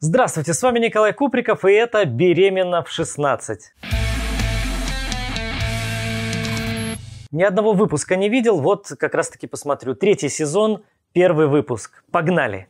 Здравствуйте, с вами Николай Куприков и это «Беременна в 16». Ни одного выпуска не видел, вот как раз таки посмотрю. Третий сезон, первый выпуск. Погнали!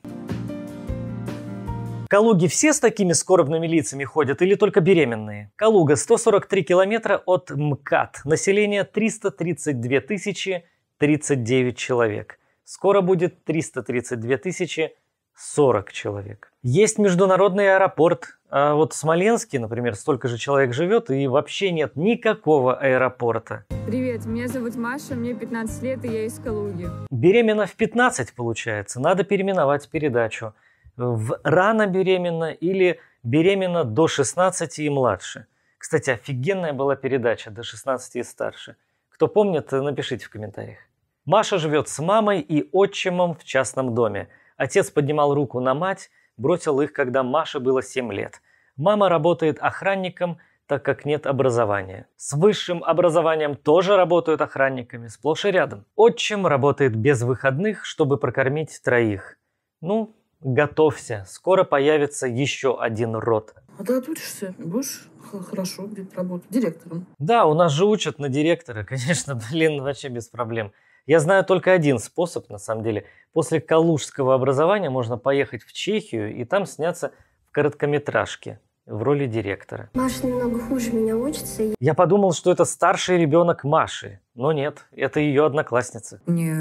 Калуги все с такими скорбными лицами ходят или только беременные? Калуга 143 километра от МКАД. Население 332 тысячи 39 человек. Скоро будет 332 тысячи 40 человек. Есть международный аэропорт. А вот в Смоленске, например, столько же человек живет, и вообще нет никакого аэропорта. Привет, меня зовут Маша, мне 15 лет, и я из Калуги. Беременна в 15, получается. Надо переименовать передачу. В рано беременна или беременна до 16 и младше. Кстати, офигенная была передача до 16 и старше. Кто помнит, напишите в комментариях. Маша живет с мамой и отчимом в частном доме – Отец поднимал руку на мать, бросил их, когда Маше было 7 лет. Мама работает охранником, так как нет образования. С высшим образованием тоже работают охранниками, сплошь и рядом. Отчим работает без выходных, чтобы прокормить троих. Ну, готовься, скоро появится еще один род. А ты отучишься, будешь хорошо работать директором. Да, у нас же учат на директора, конечно, блин, вообще без проблем. Я знаю только один способ, на самом деле. После калужского образования можно поехать в Чехию и там сняться в короткометражке в роли директора. Маша немного хуже меня учится. Я подумал, что это старший ребенок Маши, но нет, это ее одноклассница. Мне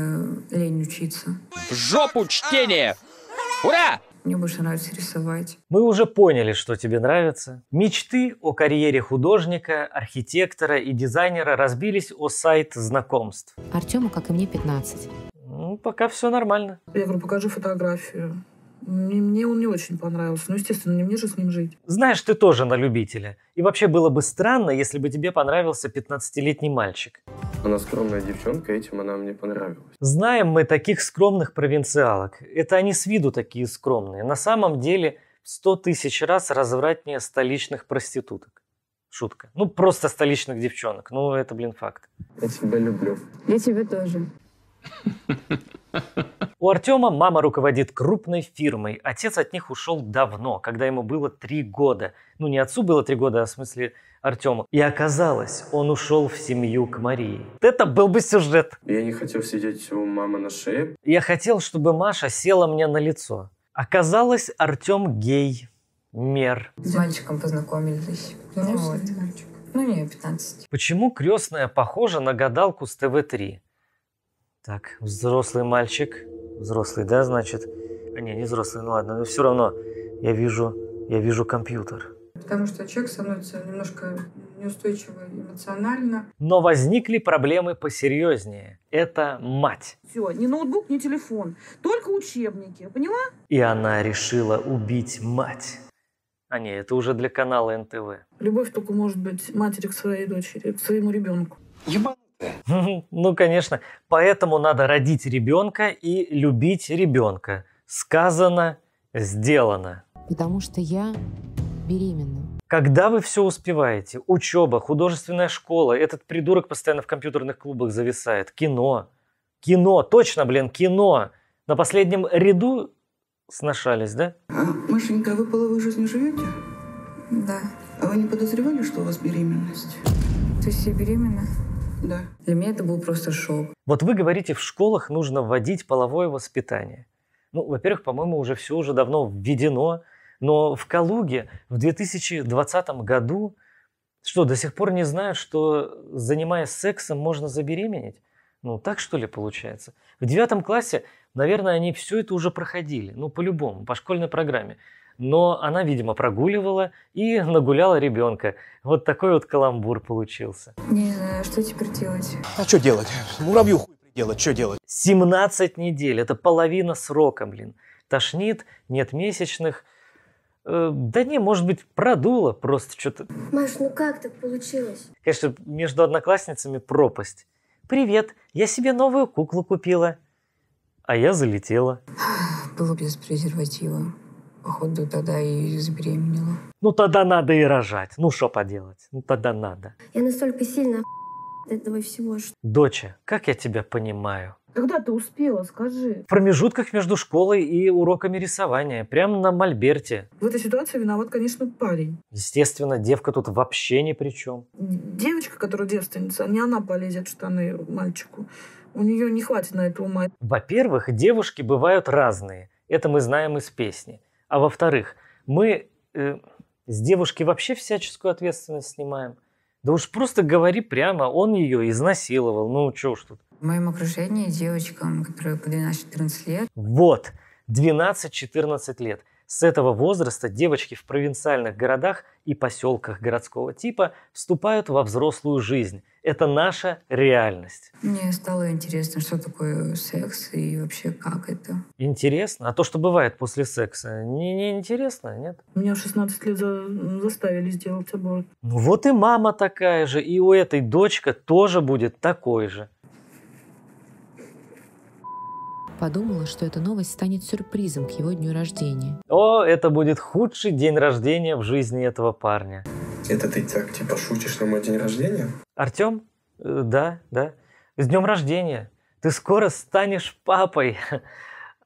лень учиться. В жопу чтение! Ура! Мне больше нравится рисовать. Мы уже поняли, что тебе нравится. Мечты о карьере художника, архитектора и дизайнера разбились о сайт знакомств. Артему, как и мне, 15. Ну, пока все нормально. Я говорю, покажи фотографию. Мне, мне он не очень понравился. Ну, естественно, не мне же с ним жить. Знаешь, ты тоже на любителя. И вообще было бы странно, если бы тебе понравился 15-летний мальчик. Она скромная девчонка, этим она мне понравилась. Знаем мы таких скромных провинциалок. Это они с виду такие скромные. На самом деле в 100 тысяч раз развратнее столичных проституток. Шутка. Ну, просто столичных девчонок. Ну, это, блин, факт. Я тебя люблю. Я тебя тоже. У Артема мама руководит крупной фирмой. Отец от них ушел давно, когда ему было три года. Ну, не отцу было три года, а в смысле Артема. И оказалось, он ушел в семью к Марии. Это был бы сюжет. Я не хотел сидеть у мамы на шее. Я хотел, чтобы Маша села мне на лицо. Оказалось, Артем гей. Мер. С мальчиком познакомились. Ну, ну вот. мальчик. Ну, не, 15. Почему крестная похожа на гадалку с ТВ-3? Так, взрослый мальчик. Взрослый, да, значит? А, не, не взрослый, ну ладно, но все равно я вижу, я вижу компьютер потому что человек становится немножко неустойчивый эмоционально. Но возникли проблемы посерьезнее. Это мать. Все, ни ноутбук, ни телефон, только учебники, поняла? И она решила убить мать. А не, это уже для канала НТВ. Любовь только может быть матери к своей дочери, к своему ребенку. Ебаная. Ну, конечно. Поэтому надо родить ребенка и любить ребенка. Сказано, сделано. Потому что я беременна. Когда вы все успеваете? Учеба, художественная школа, этот придурок постоянно в компьютерных клубах зависает, кино. Кино, точно, блин, кино. На последнем ряду сношались, да? А, Машенька, а вы половой жизнью живете? Да. А вы не подозревали, что у вас беременность? Ты себе беременна? Да. Для меня это был просто шок. Вот вы говорите, в школах нужно вводить половое воспитание. Ну, во-первых, по-моему, уже все уже давно введено. Но в Калуге в 2020 году что, до сих пор не знают, что занимаясь сексом можно забеременеть? Ну, так что ли получается? В девятом классе, наверное, они все это уже проходили, ну, по-любому, по школьной программе. Но она, видимо, прогуливала и нагуляла ребенка. Вот такой вот каламбур получился. Не знаю, что теперь делать. А что делать? Муравью хуй делать, что делать? 17 недель, это половина срока, блин. Тошнит, нет месячных – Э, да не, может быть, продуло просто что-то. Маш, ну как так получилось? Конечно, между одноклассницами пропасть. Привет, я себе новую куклу купила. А я залетела. Было без презерватива. Походу, тогда и забеременела. Ну тогда надо и рожать. Ну что поделать? Ну тогда надо. Я настолько сильно этого всего, что... Доча, как я тебя понимаю? Когда ты успела, скажи? В промежутках между школой и уроками рисования, прямо на мольберте. В этой ситуации виноват, конечно, парень. Естественно, девка тут вообще ни при чем. Девочка, которая девственница, не она полезет в штаны мальчику. У нее не хватит на это ума. Во-первых, девушки бывают разные. Это мы знаем из песни. А во-вторых, мы э, с девушки вообще всяческую ответственность снимаем. Да уж просто говори прямо, он ее изнасиловал. Ну, что уж тут. В моем окружении девочкам, которые по 12-14 лет. Вот, 12-14 лет. С этого возраста девочки в провинциальных городах и поселках городского типа вступают во взрослую жизнь. Это наша реальность. Мне стало интересно, что такое секс и вообще как это. Интересно? А то, что бывает после секса, не, не интересно, нет? Меня в 16 лет за... заставили сделать аборт. Ну вот и мама такая же, и у этой дочка тоже будет такой же. Подумала, что эта новость станет сюрпризом к его дню рождения. О, это будет худший день рождения в жизни этого парня. Это ты так типа шутишь на мой день рождения? Артем? Э, да, да. С днем рождения. Ты скоро станешь папой.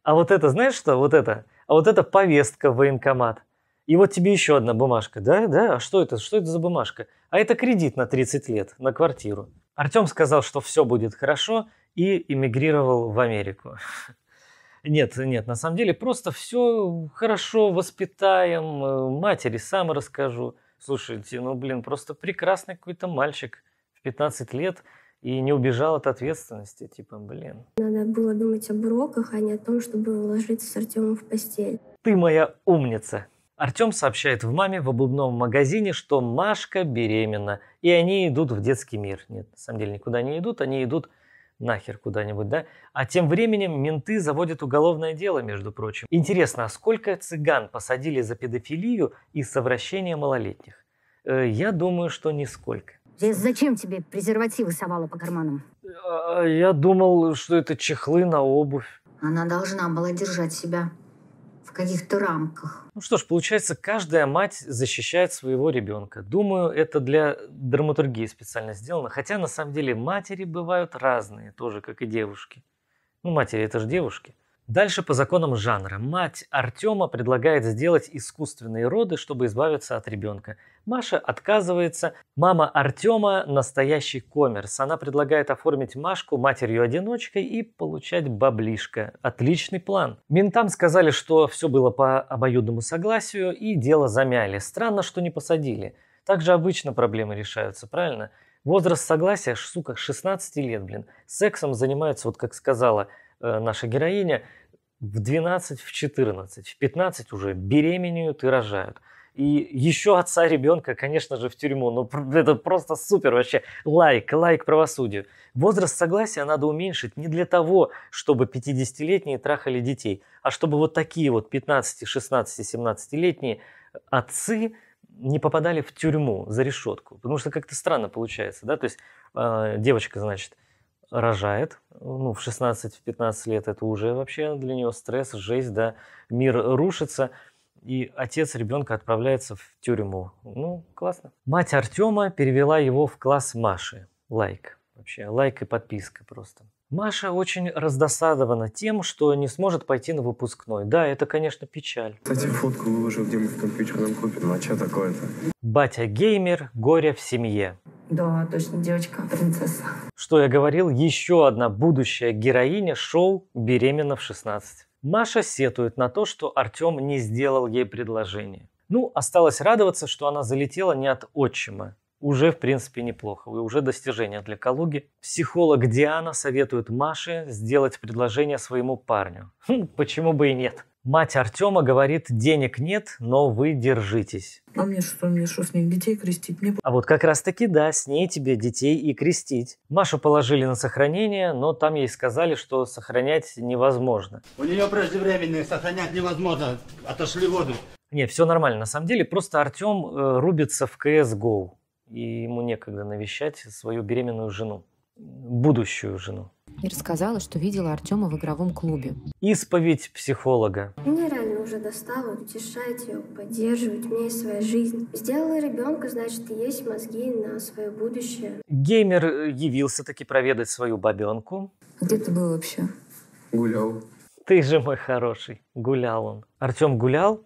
А вот это, знаешь что? Вот это. А вот это повестка в военкомат. И вот тебе еще одна бумажка. Да, да, а что это? Что это за бумажка? А это кредит на 30 лет, на квартиру. Артем сказал, что все будет хорошо, и эмигрировал в Америку. Нет, нет, на самом деле просто все хорошо воспитаем, э, матери сам расскажу. Слушайте, ну блин, просто прекрасный какой-то мальчик в 15 лет и не убежал от ответственности, типа, блин. Надо было думать об уроках, а не о том, чтобы ложиться с Артемом в постель. Ты моя умница. Артем сообщает в маме в обувном магазине, что Машка беременна, и они идут в детский мир. Нет, на самом деле никуда не идут, они идут нахер куда-нибудь, да? А тем временем менты заводят уголовное дело, между прочим. Интересно, а сколько цыган посадили за педофилию и совращение малолетних? Э, я думаю, что нисколько. Я зачем тебе презервативы совала по карманам? А, а я думал, что это чехлы на обувь. Она должна была держать себя в каких-то рамках. Ну что ж, получается, каждая мать защищает своего ребенка. Думаю, это для драматургии специально сделано. Хотя на самом деле матери бывают разные, тоже как и девушки. Ну, матери это же девушки. Дальше по законам жанра. Мать Артема предлагает сделать искусственные роды, чтобы избавиться от ребенка. Маша отказывается. Мама Артема – настоящий коммерс. Она предлагает оформить Машку матерью-одиночкой и получать баблишко. Отличный план. Ментам сказали, что все было по обоюдному согласию и дело замяли. Странно, что не посадили. Так же обычно проблемы решаются, правильно? Возраст согласия, сука, 16 лет, блин. Сексом занимаются, вот как сказала э, наша героиня – в 12, в 14, в 15 уже беременеют и рожают. И еще отца ребенка, конечно же, в тюрьму. Но ну, это просто супер вообще. Лайк, лайк правосудию. Возраст согласия надо уменьшить не для того, чтобы 50-летние трахали детей, а чтобы вот такие вот 15, 16, 17-летние отцы не попадали в тюрьму за решетку. Потому что как-то странно получается, да? То есть э, девочка, значит, э, рожает. Ну, в 16-15 лет это уже вообще для нее стресс, жесть, да, мир рушится. И отец ребенка отправляется в тюрьму. Ну, классно. Мать Артема перевела его в класс Маши. Лайк. Вообще, лайк и подписка просто. Маша очень раздосадована тем, что не сможет пойти на выпускной. Да, это, конечно, печаль. Кстати, фотку выложил где мы в компьютерном купе Ну а что такое-то? Батя геймер, горе в семье. Да, точно девочка, принцесса. Что я говорил, еще одна будущая героиня шоу «Беременна в 16». Маша сетует на то, что Артем не сделал ей предложение. Ну, осталось радоваться, что она залетела не от отчима. Уже, в принципе, неплохо. И уже достижение для Калуги. Психолог Диана советует Маше сделать предложение своему парню. Хм, почему бы и нет? Мать Артема говорит, денег нет, но вы держитесь. А мне что, мне что, с них детей крестить? Мне... А вот как раз таки да, с ней тебе детей и крестить. Машу положили на сохранение, но там ей сказали, что сохранять невозможно. У нее преждевременные, сохранять невозможно, отошли воду. Не, все нормально. На самом деле, просто Артем э, рубится в CSGO, и ему некогда навещать свою беременную жену будущую жену. И рассказала, что видела Артема в игровом клубе. Исповедь психолога. Мне реально уже достало утешать ее, поддерживать. У меня есть своя жизнь. Сделала ребенка, значит, и есть мозги на свое будущее. Геймер э, явился таки проведать свою бабенку. Где ты был вообще? Гулял. Ты же мой хороший. Гулял он. Артем гулял,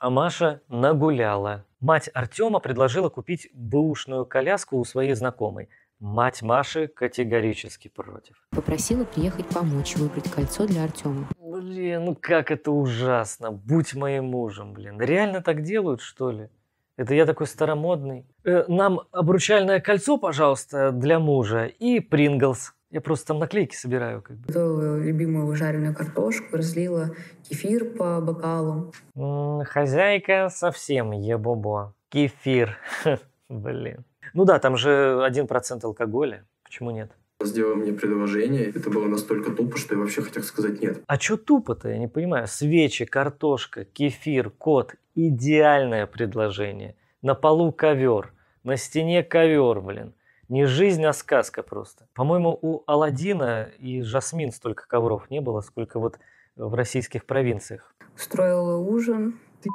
а Маша нагуляла. Мать Артема предложила купить бэушную коляску у своей знакомой – Мать Маши категорически против. Попросила приехать помочь выбрать кольцо для Артема. Блин, ну как это ужасно. Будь моим мужем, блин. Реально так делают, что ли? Это я такой старомодный. Э, нам обручальное кольцо, пожалуйста, для мужа и Принглс. Я просто там наклейки собираю. Как бы. любимую жареную картошку, разлила кефир по бокалу. М -м, хозяйка совсем ебобо. Кефир. Блин. Ну да, там же 1% алкоголя. Почему нет? сделал мне предложение. Это было настолько тупо, что я вообще хотел сказать нет. А что тупо-то? Я не понимаю. Свечи, картошка, кефир, кот. Идеальное предложение. На полу ковер. На стене ковер, блин. Не жизнь, а сказка просто. По-моему, у Алладина и Жасмин столько ковров не было, сколько вот в российских провинциях. Строила ужин. Ты...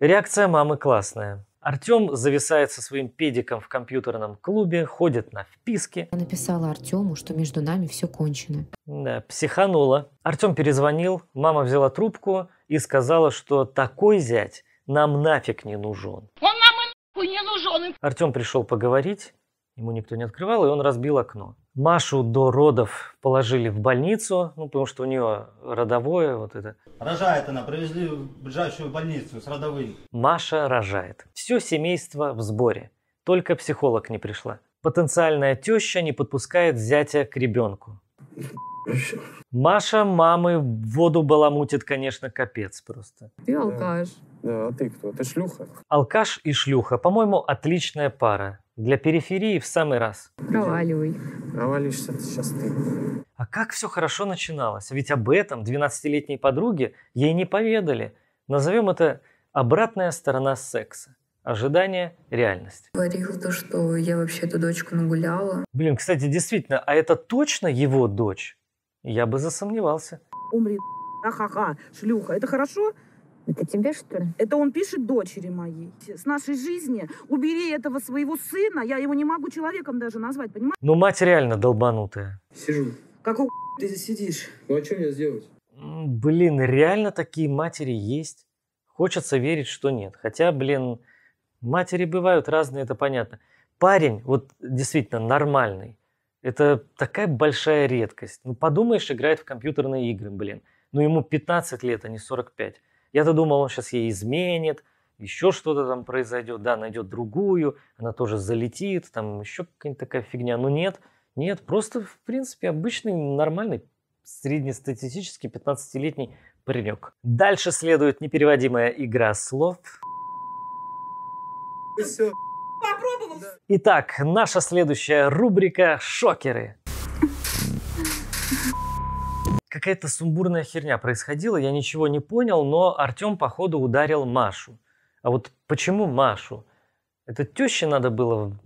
Реакция мамы классная. Артем зависает со своим педиком в компьютерном клубе, ходит на вписки. Я написала Артему, что между нами все кончено. Да, психанула. Артем перезвонил, мама взяла трубку и сказала, что такой зять нам нафиг не нужен. Он нам и нахуй не нужен. Артем пришел поговорить, ему никто не открывал, и он разбил окно. Машу до родов положили в больницу, ну, потому что у нее родовое вот это. Рожает она, привезли в ближайшую больницу с родовым. Маша рожает. Все семейство в сборе. Только психолог не пришла. Потенциальная теща не подпускает зятя к ребенку. Маша мамы в воду баламутит, конечно, капец просто. Ты алкаш. да а ты кто? Ты шлюха. Алкаш и шлюха, по-моему, отличная пара. Для периферии в самый раз. Проваливай. Провалишься сейчас ты. А как все хорошо начиналось? Ведь об этом 12-летней подруге ей не поведали. Назовем это обратная сторона секса. Ожидание – реальность. Говорил то, что я вообще эту дочку нагуляла. Блин, кстати, действительно, а это точно его дочь? Я бы засомневался. Умри, ха-ха, шлюха. Это хорошо? Это тебе, что ли? Это он пишет дочери моей. С нашей жизни убери этого своего сына. Я его не могу человеком даже назвать, понимаешь? Ну, мать реально долбанутая. Сижу. Какого ты здесь сидишь? Ну, а что мне сделать? Блин, реально такие матери есть. Хочется верить, что нет. Хотя, блин, матери бывают разные, это понятно. Парень, вот действительно нормальный. Это такая большая редкость. Ну, подумаешь, играет в компьютерные игры, блин. Ну, ему 15 лет, а не 45. Я-то думал, он сейчас ей изменит, еще что-то там произойдет, да, найдет другую, она тоже залетит, там еще какая-нибудь такая фигня. Но нет, нет, просто, в принципе, обычный, нормальный, среднестатистический 15-летний паренек. Дальше следует непереводимая игра слов. Все. Итак, наша следующая рубрика «Шокеры» какая-то сумбурная херня происходила, я ничего не понял, но Артем, походу, ударил Машу. А вот почему Машу? Это теще надо было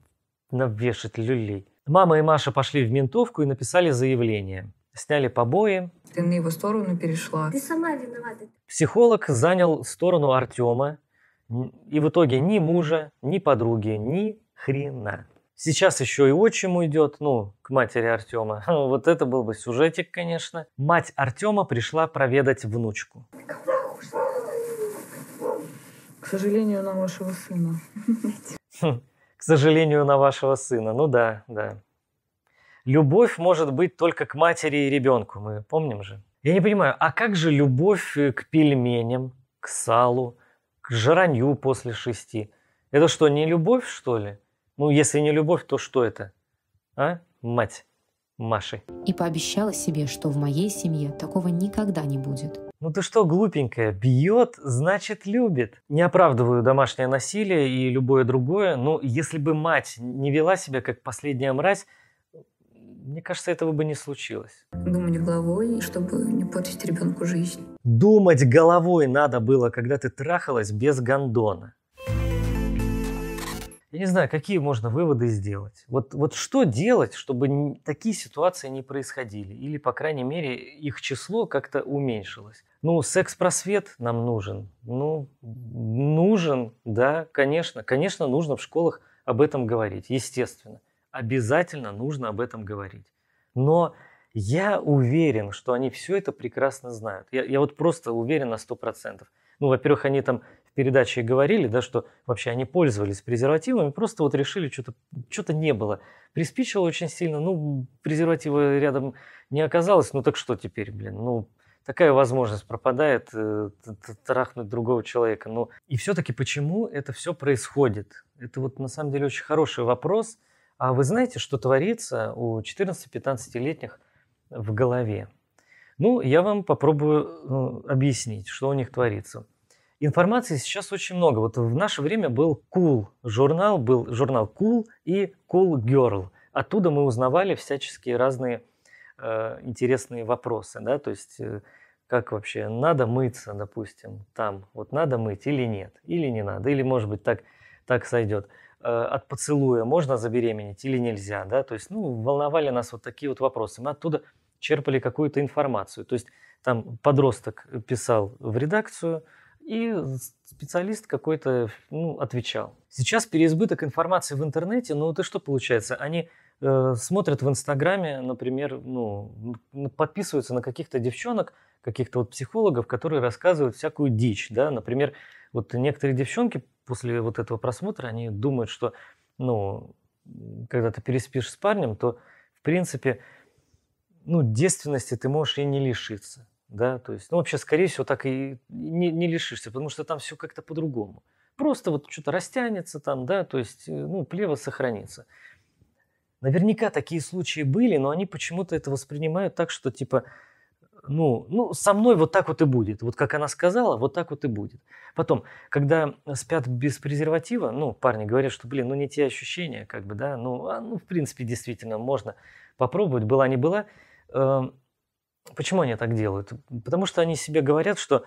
навешать люлей. Мама и Маша пошли в ментовку и написали заявление. Сняли побои. Ты на его сторону перешла. Ты сама виновата. Психолог занял сторону Артема. И в итоге ни мужа, ни подруги, ни хрена. Сейчас еще и отчим идет, ну, к матери Артема. Вот это был бы сюжетик, конечно. Мать Артема пришла проведать внучку. К сожалению, на вашего сына. Хм, к сожалению, на вашего сына. Ну да, да. Любовь может быть только к матери и ребенку, мы помним же. Я не понимаю, а как же любовь э, к пельменям, к салу, к жаранью после шести? Это что, не любовь, что ли? Ну, если не любовь, то что это? А? Мать Маши. И пообещала себе, что в моей семье такого никогда не будет. Ну ты что, глупенькая, бьет, значит любит. Не оправдываю домашнее насилие и любое другое, но если бы мать не вела себя как последняя мразь, мне кажется, этого бы не случилось. Думать головой, чтобы не портить ребенку жизнь. Думать головой надо было, когда ты трахалась без гондона я не знаю, какие можно выводы сделать. Вот, вот что делать, чтобы такие ситуации не происходили? Или, по крайней мере, их число как-то уменьшилось? Ну, секс-просвет нам нужен. Ну, нужен, да, конечно. Конечно, нужно в школах об этом говорить, естественно. Обязательно нужно об этом говорить. Но я уверен, что они все это прекрасно знают. Я, я вот просто уверен на 100%. Ну, во-первых, они там передаче говорили, да, что вообще они пользовались презервативами, просто вот решили, что-то что не было. Приспичило очень сильно, ну, презерватива рядом не оказалось, ну так что теперь, блин, ну, такая возможность пропадает, э, трахнуть другого человека. Ну, и все-таки почему это все происходит? Это вот на самом деле очень хороший вопрос. А вы знаете, что творится у 14-15-летних в голове? Ну, я вам попробую э, объяснить, что у них творится. Информации сейчас очень много. Вот в наше время был Cool журнал, был журнал Cool и Cool Girl. Оттуда мы узнавали всяческие разные э, интересные вопросы, да, то есть э, как вообще надо мыться, допустим, там, вот надо мыть или нет, или не надо, или может быть так так сойдет э, от поцелуя можно забеременеть или нельзя, да, то есть, ну, волновали нас вот такие вот вопросы. Мы оттуда черпали какую-то информацию. То есть там подросток писал в редакцию, и специалист какой-то ну, отвечал. Сейчас переизбыток информации в интернете, ну это что получается? Они э, смотрят в Инстаграме, например, ну, подписываются на каких-то девчонок, каких-то вот психологов, которые рассказывают всякую дичь, да, например, вот некоторые девчонки после вот этого просмотра, они думают, что, ну, когда ты переспишь с парнем, то, в принципе, ну, девственности ты можешь и не лишиться да, то есть, ну, вообще, скорее всего, так и не, не лишишься, потому что там все как-то по-другому. Просто вот что-то растянется там, да, то есть, э, ну, плево сохранится. Наверняка такие случаи были, но они почему-то это воспринимают так, что типа, ну, ну, со мной вот так вот и будет. Вот как она сказала, вот так вот и будет. Потом, когда спят без презерватива, ну, парни говорят, что, блин, ну, не те ощущения, как бы, да, ну, а, ну в принципе, действительно, можно попробовать, была не была. Эм, Почему они так делают? Потому что они себе говорят, что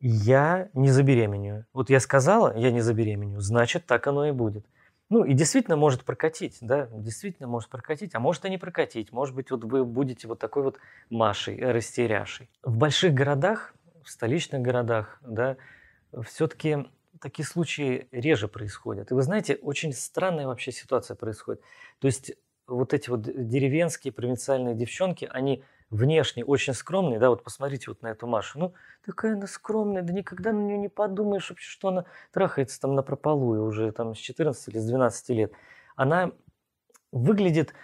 я не забеременю. Вот я сказала, я не забеременю, значит, так оно и будет. Ну, и действительно может прокатить, да, действительно может прокатить, а может и не прокатить. Может быть, вот вы будете вот такой вот Машей, э, растеряшей. В больших городах, в столичных городах, да, все-таки такие случаи реже происходят. И вы знаете, очень странная вообще ситуация происходит. То есть вот эти вот деревенские провинциальные девчонки, они внешне очень скромный, да, вот посмотрите вот на эту Машу, ну, такая она скромная, да никогда на нее не подумаешь вообще, что она трахается там на прополую уже там с 14 или с 12 лет. Она выглядит,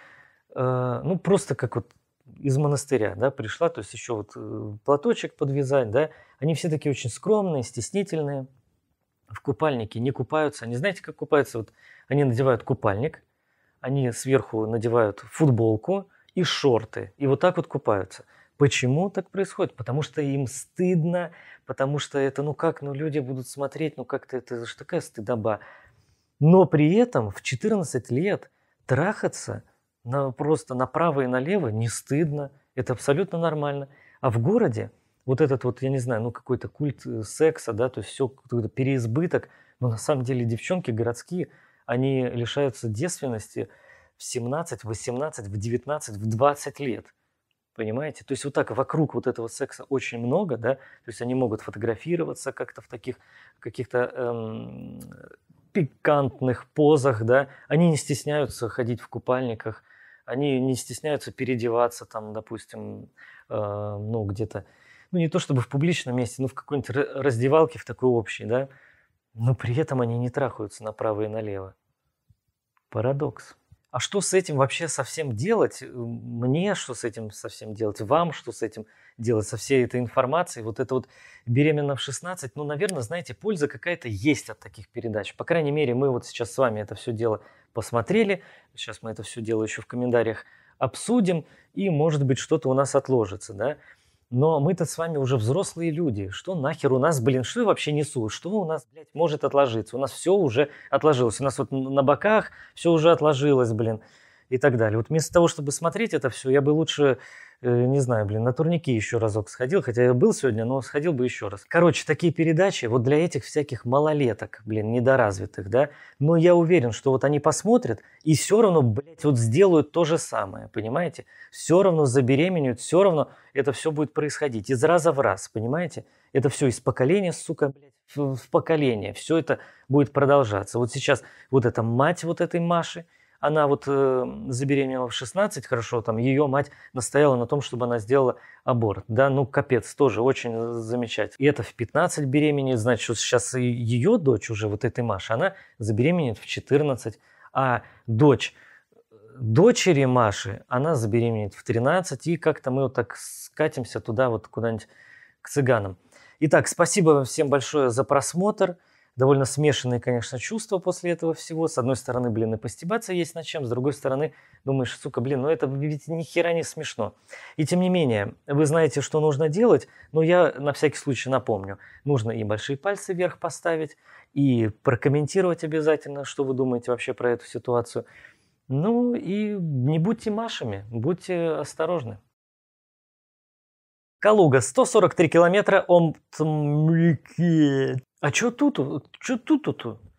э, ну, просто как вот из монастыря, да, пришла, то есть еще вот э, платочек подвязать, да, они все такие очень скромные, стеснительные, в купальнике не купаются, они знаете, как купаются, вот они надевают купальник, они сверху надевают футболку, и шорты, и вот так вот купаются. Почему так происходит? Потому что им стыдно, потому что это, ну как, ну люди будут смотреть, ну как-то это, это же такая стыдоба. Но при этом в 14 лет трахаться на, просто направо и налево не стыдно, это абсолютно нормально. А в городе вот этот вот, я не знаю, ну какой-то культ э, секса, да, то есть все какой-то переизбыток, но на самом деле девчонки городские, они лишаются девственности – в 17, в 18, в 19, в 20 лет. Понимаете? То есть вот так вокруг вот этого секса очень много, да, то есть они могут фотографироваться как-то в таких каких-то эм, пикантных позах, да, они не стесняются ходить в купальниках, они не стесняются переодеваться там, допустим, э, ну где-то, ну не то чтобы в публичном месте, но в какой-нибудь раздевалке в такой общей, да, но при этом они не трахаются направо и налево. Парадокс а что с этим вообще совсем делать? Э, мне что с этим совсем делать? Вам что с этим делать? Со всей этой информацией? Вот это вот беременна в 16? Ну, наверное, знаете, польза какая-то есть от таких передач. По крайней мере, мы вот сейчас с вами это все дело посмотрели. Сейчас мы это все дело еще в комментариях обсудим. И, может быть, что-то у нас отложится, да? Но мы-то с вами уже взрослые люди. Что нахер у нас, блин, что вообще несут? Что у нас, блядь, может отложиться? У нас все уже отложилось. У нас вот на боках все уже отложилось, блин, и так далее. Вот вместо того, чтобы смотреть это все, я бы лучше Э, не знаю, блин, на турники еще разок сходил, хотя я был сегодня, но сходил бы еще раз. Короче, такие передачи вот для этих всяких малолеток, блин, недоразвитых, да, но я уверен, что вот они посмотрят и все равно, блядь, вот сделают то же самое, понимаете? Все равно забеременеют, все равно это все будет происходить из раза в раз, понимаете? Это все из поколения, сука, блядь, в поколение, все это будет продолжаться. Вот сейчас вот эта мать вот этой Маши – она вот э, эм, забеременела в 16, хорошо, там ее мать настояла на том, чтобы она сделала аборт. Да, ну капец, тоже очень э, замечательно. И это в 15 беременеет, значит, вот сейчас ее дочь уже, вот этой Маши, она забеременеет в 14, а дочь э, дочери Маши, она забеременеет в 13, и как-то мы вот так скатимся туда вот куда-нибудь к цыганам. Итак, спасибо вам всем большое за просмотр довольно смешанные, конечно, чувства после этого всего. С одной стороны, блин, и постебаться есть над чем, с другой стороны, думаешь, сука, блин, ну это ведь ни хера не смешно. И тем не менее, вы знаете, что нужно делать, но я на всякий случай напомню. Нужно и большие пальцы вверх поставить, и прокомментировать обязательно, что вы думаете вообще про эту ситуацию. Ну и не будьте машами, будьте осторожны. Калуга, 143 километра, Омтмльки, а что тут? Что тут?